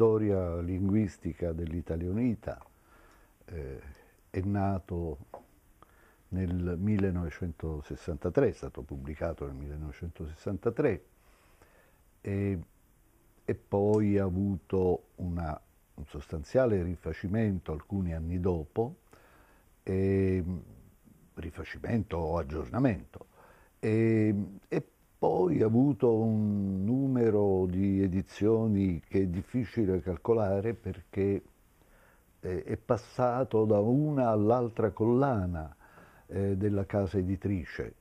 storia linguistica dell'italianità, eh, è nato nel 1963, è stato pubblicato nel 1963 e, e poi ha avuto una, un sostanziale rifacimento alcuni anni dopo, e, rifacimento o aggiornamento, e, e poi ha avuto un numero di edizioni che è difficile calcolare perché eh, è passato da una all'altra collana eh, della casa editrice,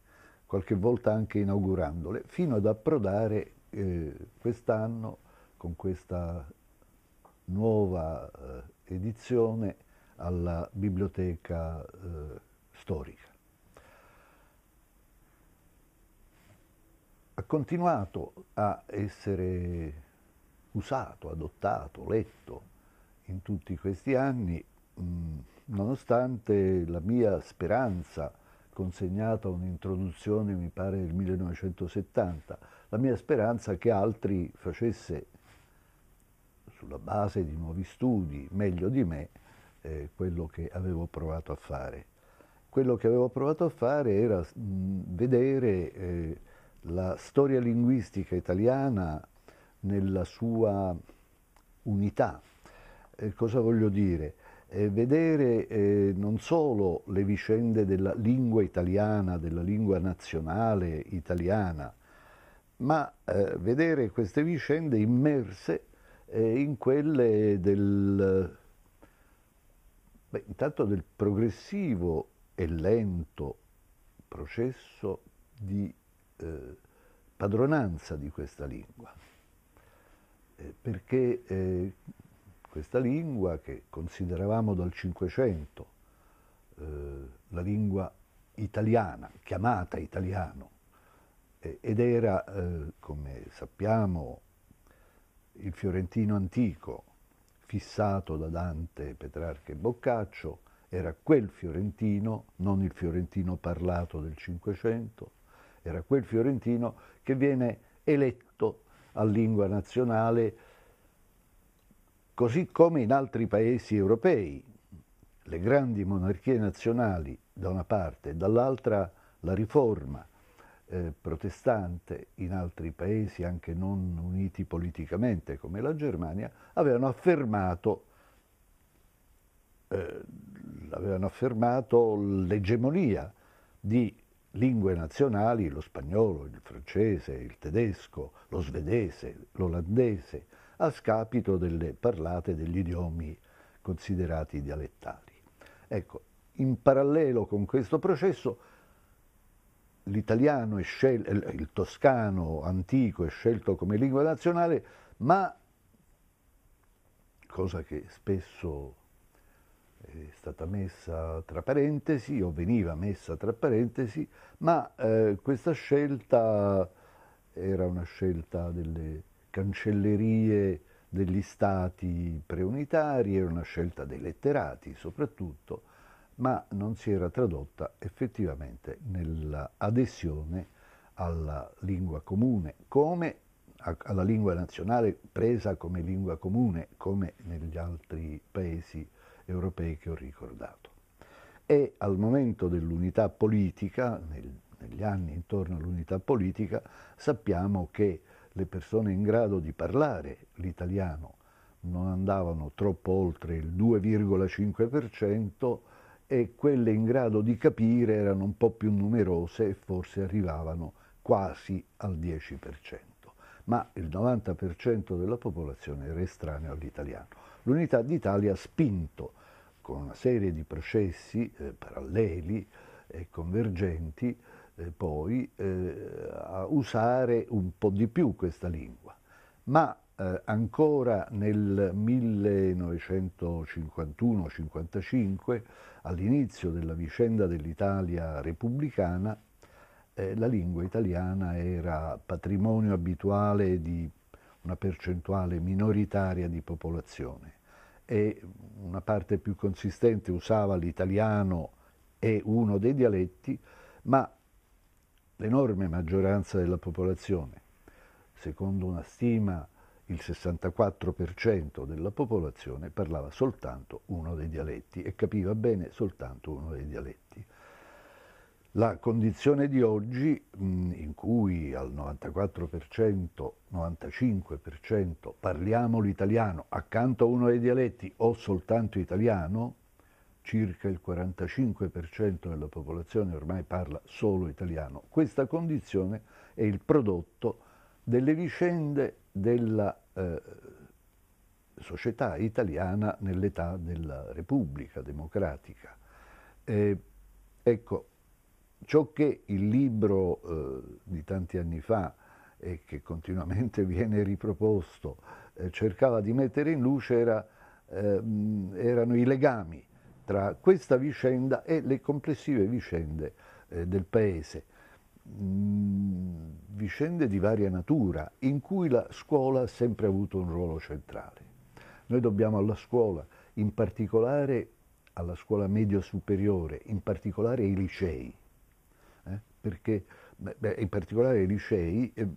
qualche volta anche inaugurandole, fino ad approdare eh, quest'anno con questa nuova edizione alla biblioteca storica. ha continuato a essere usato, adottato, letto in tutti questi anni, mm, nonostante la mia speranza consegnata a un'introduzione, mi pare, del 1970, la mia speranza che altri facesse, sulla base di nuovi studi, meglio di me, eh, quello che avevo provato a fare. Quello che avevo provato a fare era mh, mm, vedere eh, la storia linguistica italiana nella sua unità. Eh, cosa voglio dire? Eh, vedere eh, non solo le vicende della lingua italiana, della lingua nazionale italiana, ma eh, vedere queste vicende immerse eh, in quelle del, beh, intanto del progressivo e lento processo di eh, padronanza di questa lingua, eh, perché eh, questa lingua che consideravamo dal Cinquecento eh, la lingua italiana, chiamata italiano, eh, ed era, eh, come sappiamo, il fiorentino antico, fissato da Dante, Petrarca e Boccaccio, era quel fiorentino, non il fiorentino parlato del Cinquecento, era quel fiorentino che viene eletto a lingua nazionale, così come in altri paesi europei. Le grandi monarchie nazionali da una parte, e dall'altra la riforma eh, protestante in altri paesi anche non uniti politicamente come la Germania, avevano affermato eh, avevano affermato l'egemonia di lingue nazionali lo spagnolo, il francese, il tedesco, lo svedese, l'olandese, a scapito delle parlate degli idiomi considerati dialettali. Ecco, in parallelo con questo processo l'italiano è scelto, eh, il toscano antico è scelto come lingua nazionale, ma cosa che spesso è stata messa tra parentesi o veniva messa tra parentesi, ma eh, questa scelta era una scelta delle cancellerie degli stati preunitari, era una scelta dei letterati soprattutto, ma non si era tradotta effettivamente nell'adesione alla lingua comune, come alla lingua nazionale presa come lingua comune, come negli altri paesi europei che ho ricordato. E al momento dell'unità politica, nel, negli anni intorno all'unità politica, sappiamo che le persone in grado di parlare l'italiano non andavano troppo oltre il 2,5% e quelle in grado di capire erano un po' più numerose e forse arrivavano quasi al 10%, ma il 90% della popolazione era estraneo all'italiano l'unità d'Italia ha spinto con una serie di processi eh, paralleli e convergenti eh, poi eh, a usare un po' di più questa lingua. Ma eh, ancora nel 1951-55, all'inizio della vicenda dell'Italia repubblicana, eh, la lingua italiana era patrimonio abituale di una percentuale minoritaria di popolazione e una parte più consistente usava l'italiano e uno dei dialetti, ma l'enorme maggioranza della popolazione, secondo una stima il 64% della popolazione parlava soltanto uno dei dialetti e capiva bene soltanto uno dei dialetti. La condizione di oggi, in cui al 94%, 95% parliamo l'italiano accanto a uno dei dialetti o soltanto italiano, circa il 45% della popolazione ormai parla solo italiano, questa condizione è il prodotto delle vicende della eh, società italiana nell'età della Repubblica Democratica. Eh, ecco, Ciò che il libro eh, di tanti anni fa e che continuamente viene riproposto eh, cercava di mettere in luce era, ehm, erano i legami tra questa vicenda e le complessive vicende eh, del paese mm, vicende di varia natura in cui la scuola ha sempre avuto un ruolo centrale. Noi dobbiamo alla scuola, in particolare alla scuola medio superiore, in particolare ai licei, perché, beh, in particolare i licei, ehm,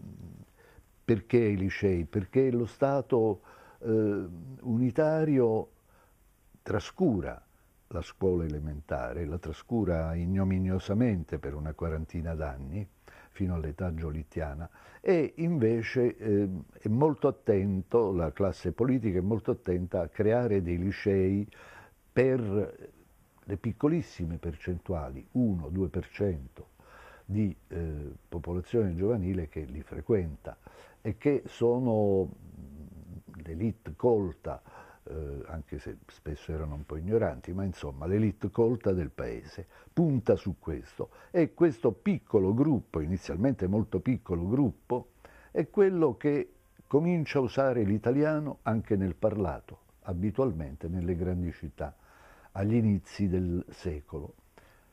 perché i licei? Perché lo Stato eh, unitario trascura la scuola elementare, la trascura ignominiosamente per una quarantina d'anni, fino all'età giolittiana, e invece eh, è molto attento, la classe politica è molto attenta a creare dei licei per le piccolissime percentuali, 1-2%, di eh, popolazione giovanile che li frequenta e che sono l'elite colta, eh, anche se spesso erano un po' ignoranti, ma insomma l'elite colta del paese punta su questo e questo piccolo gruppo, inizialmente molto piccolo gruppo, è quello che comincia a usare l'italiano anche nel parlato, abitualmente nelle grandi città, agli inizi del secolo.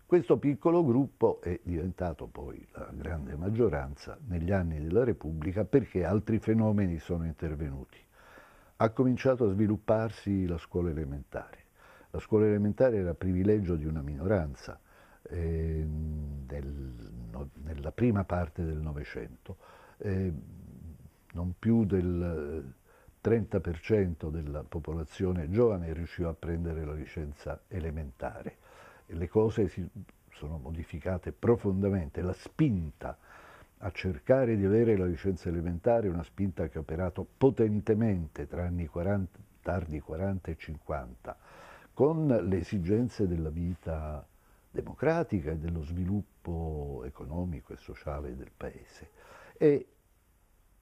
Questo piccolo gruppo è diventato poi la grande maggioranza negli anni della Repubblica perché altri fenomeni sono intervenuti. Ha cominciato a svilupparsi la scuola elementare. La scuola elementare era privilegio di una minoranza eh, del, no, nella prima parte del Novecento. Eh, non più del 30% della popolazione giovane riusciva a prendere la licenza elementare le cose si sono modificate profondamente, la spinta a cercare di avere la licenza elementare, è una spinta che ha operato potentemente tra anni 40, tardi 40 e 50, con le esigenze della vita democratica e dello sviluppo economico e sociale del paese. E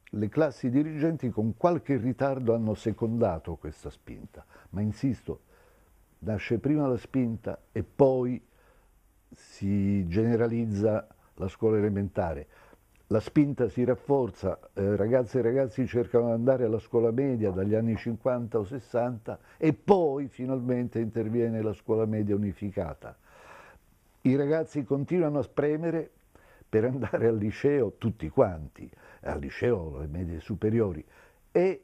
le classi dirigenti con qualche ritardo hanno secondato questa spinta, ma insisto, nasce prima la spinta e poi si generalizza la scuola elementare. La spinta si rafforza, eh, ragazze e ragazzi cercano di andare alla scuola media dagli anni 50 o 60 e poi finalmente interviene la scuola media unificata. I ragazzi continuano a spremere per andare al liceo, tutti quanti, al liceo, alle medie superiori, e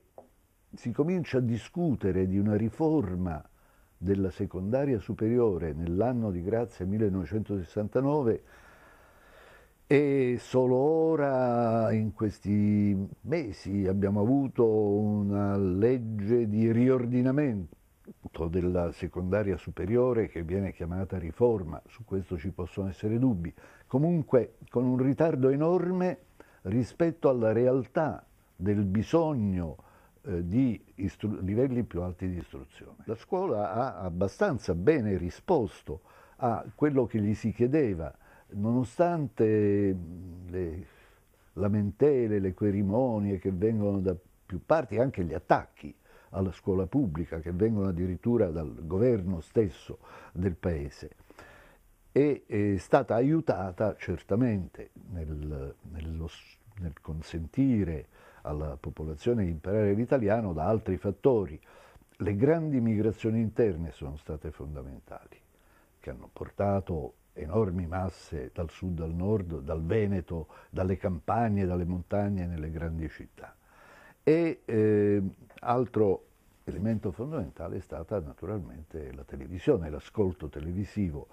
si comincia a discutere di una riforma della secondaria superiore nell'anno di grazia 1969 e solo ora in questi mesi abbiamo avuto una legge di riordinamento della secondaria superiore che viene chiamata riforma, su questo ci possono essere dubbi, comunque con un ritardo enorme rispetto alla realtà del bisogno eh, di istru- livelli più alti di istruzione. La scuola ha abbastanza bene risposto a quello che gli si chiedeva, nonostante le lamentele, le querimonie che vengono da più parti, anche gli attacchi alla scuola pubblica che vengono addirittura dal governo stesso del paese. E eh, è stata aiutata certamente nel, nello, nel consentire alla popolazione di imparare l'italiano da altri fattori. Le grandi migrazioni interne sono state fondamentali, che hanno portato enormi masse dal sud al nord, dal Veneto, dalle campagne, dalle montagne nelle grandi città. E eh, altro elemento fondamentale è stata naturalmente la televisione, l'ascolto televisivo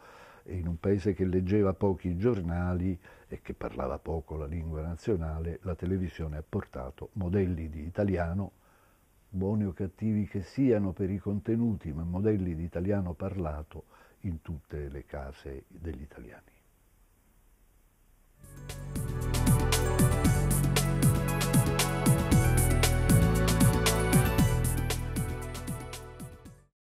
e in un paese che leggeva pochi giornali e che parlava poco la lingua nazionale, la televisione ha portato modelli di italiano, buoni o cattivi che siano per i contenuti, ma modelli di italiano parlato in tutte le case degli italiani.